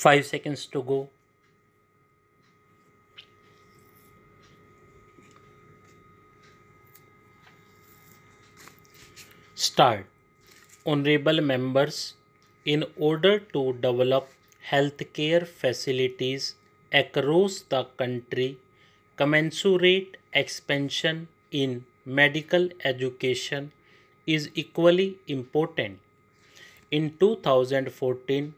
5 seconds to go start honorable members in order to develop healthcare facilities across the country commensurate expansion in medical education is equally important in 2014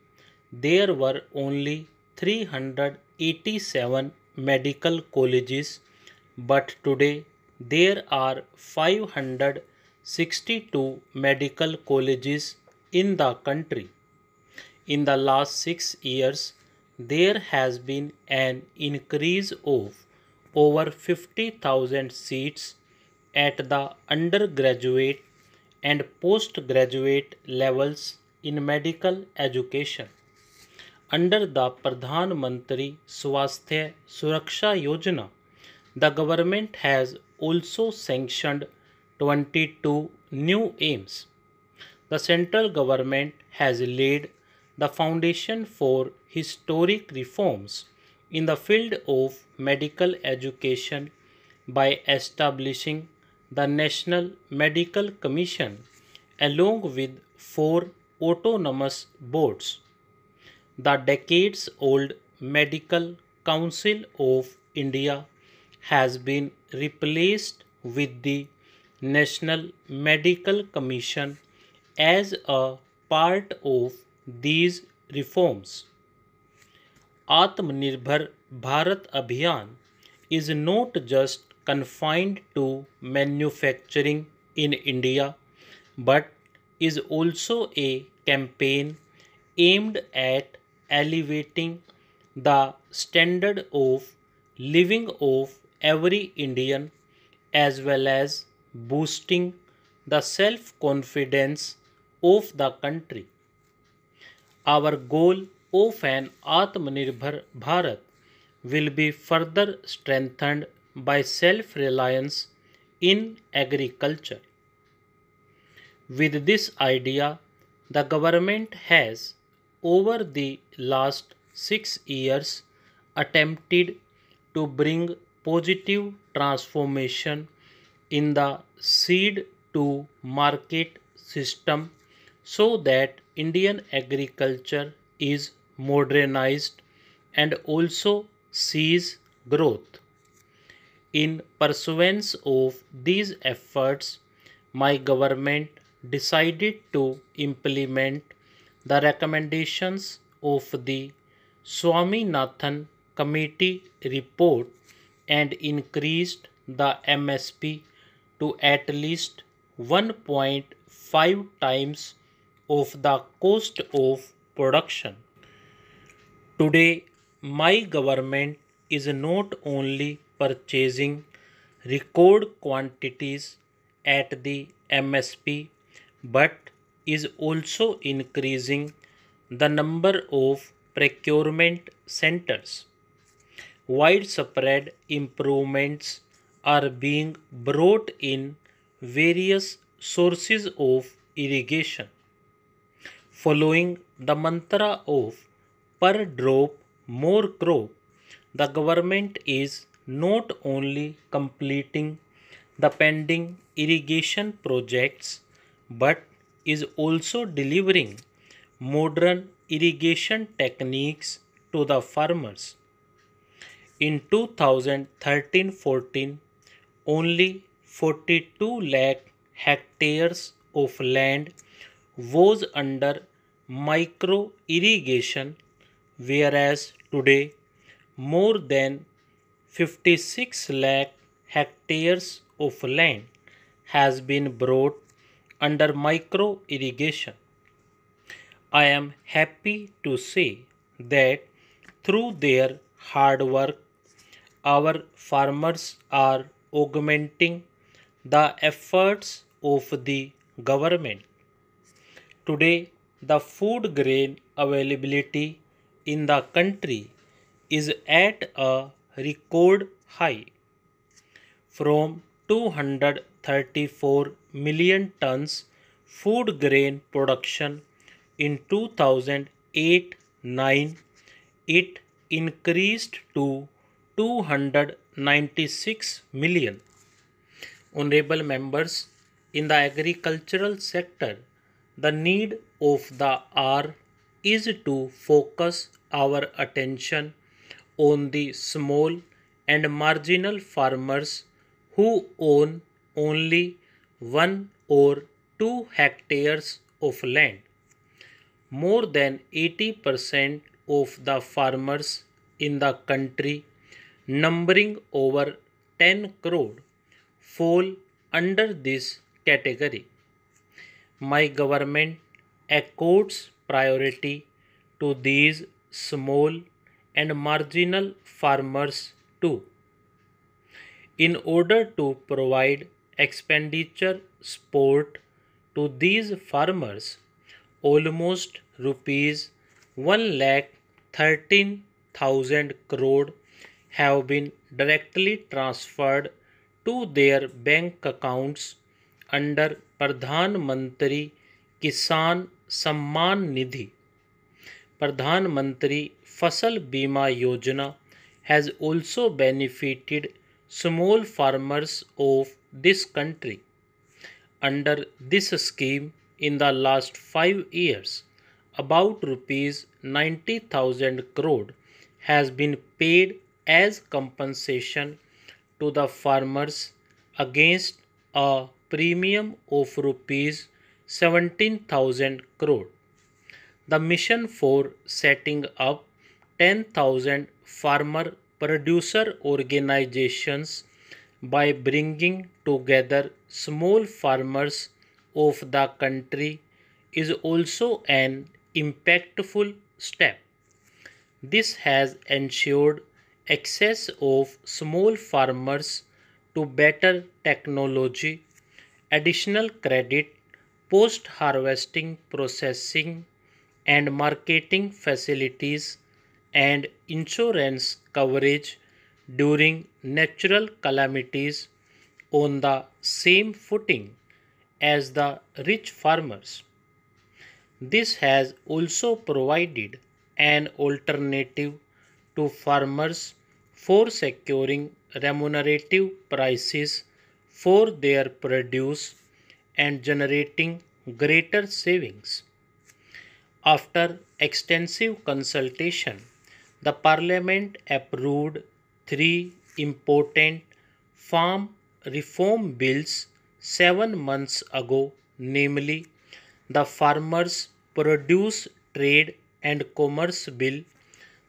there were only 387 medical colleges, but today there are 562 medical colleges in the country. In the last six years, there has been an increase of over 50,000 seats at the undergraduate and postgraduate levels in medical education under the Pradhan Mantri Swasthya Suraksha Yojana, the government has also sanctioned 22 new aims. The central government has laid the foundation for historic reforms in the field of medical education by establishing the National Medical Commission along with four autonomous boards. The decades old Medical Council of India has been replaced with the National Medical Commission as a part of these reforms. Atmanirbhar Bharat Abhiyan is not just confined to manufacturing in India but is also a campaign aimed at elevating the standard of living of every Indian as well as boosting the self confidence of the country. Our goal of an Atmanirbhar Bharat will be further strengthened by self reliance in agriculture. With this idea, the government has over the last six years attempted to bring positive transformation in the seed to market system so that Indian agriculture is modernized and also sees growth. In pursuance of these efforts, my government decided to implement the recommendations of the Swaminathan Committee report and increased the MSP to at least 1.5 times of the cost of production. Today, my government is not only purchasing record quantities at the MSP but is also increasing the number of procurement centers. Widespread improvements are being brought in various sources of irrigation. Following the mantra of per drop more crop, the government is not only completing the pending irrigation projects but is also delivering modern irrigation techniques to the farmers. In 2013 14, only 42 lakh hectares of land was under micro irrigation, whereas today more than 56 lakh hectares of land has been brought under micro irrigation. I am happy to say that through their hard work, our farmers are augmenting the efforts of the government. Today, the food grain availability in the country is at a record high. From 234 million tons food grain production in 2008 9. It increased to 296 million. Honorable members, in the agricultural sector, the need of the R is to focus our attention on the small and marginal farmers who own only one or two hectares of land. More than 80% of the farmers in the country, numbering over 10 crore, fall under this category. My government accords priority to these small and marginal farmers too in order to provide expenditure support to these farmers almost rupees 1 lakh 13000 crore have been directly transferred to their bank accounts under Pradhan Mantri Kisan Samman Nidhi Pradhan Mantri Fasal Bima Yojana has also benefited small farmers of this country. Under this scheme, in the last five years, about rupees 90,000 crore has been paid as compensation to the farmers against a premium of rupees 17,000 crore. The mission for setting up 10,000 farmer producer organizations by bringing together small farmers of the country is also an impactful step. This has ensured access of small farmers to better technology, additional credit, post harvesting processing, and marketing facilities and insurance coverage during natural calamities on the same footing as the rich farmers. This has also provided an alternative to farmers for securing remunerative prices for their produce and generating greater savings. After extensive consultation, the Parliament approved three important farm reform bills seven months ago, namely the Farmers Produce Trade and Commerce Bill,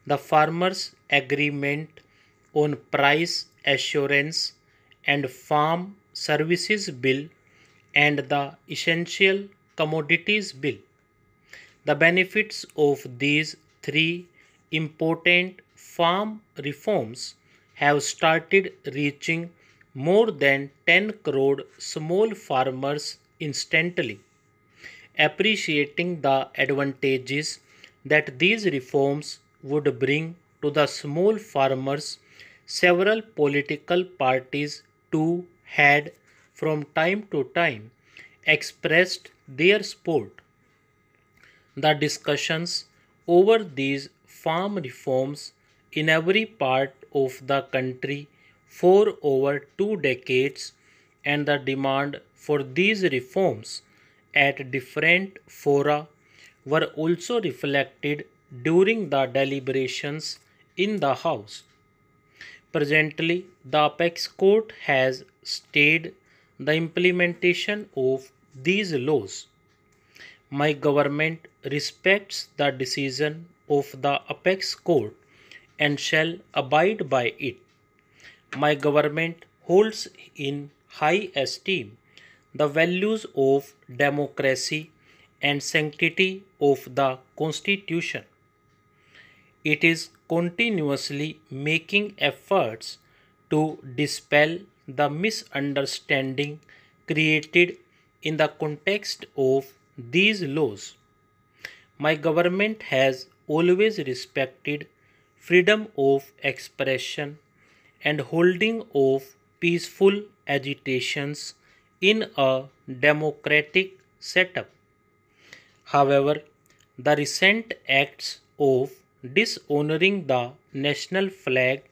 the Farmers Agreement on Price Assurance and Farm Services Bill, and the Essential Commodities Bill. The benefits of these three important farm reforms have started reaching more than 10 crore small farmers instantly, appreciating the advantages that these reforms would bring to the small farmers. Several political parties too had from time to time expressed their support. The discussions over these farm reforms in every part of the country for over two decades and the demand for these reforms at different fora were also reflected during the deliberations in the House. Presently, the Apex Court has stayed the implementation of these laws. My government respects the decision of the apex court and shall abide by it. My government holds in high esteem the values of democracy and sanctity of the constitution. It is continuously making efforts to dispel the misunderstanding created in the context of these laws. My government has always respected freedom of expression and holding of peaceful agitations in a democratic setup. However, the recent acts of dishonoring the national flag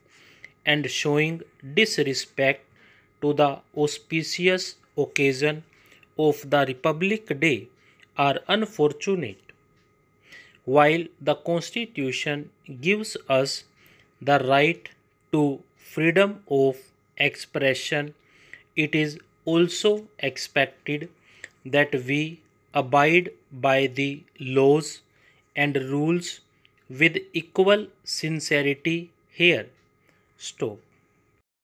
and showing disrespect to the auspicious occasion of the Republic Day are unfortunate while the Constitution gives us the right to freedom of expression, it is also expected that we abide by the laws and rules with equal sincerity here. Stop.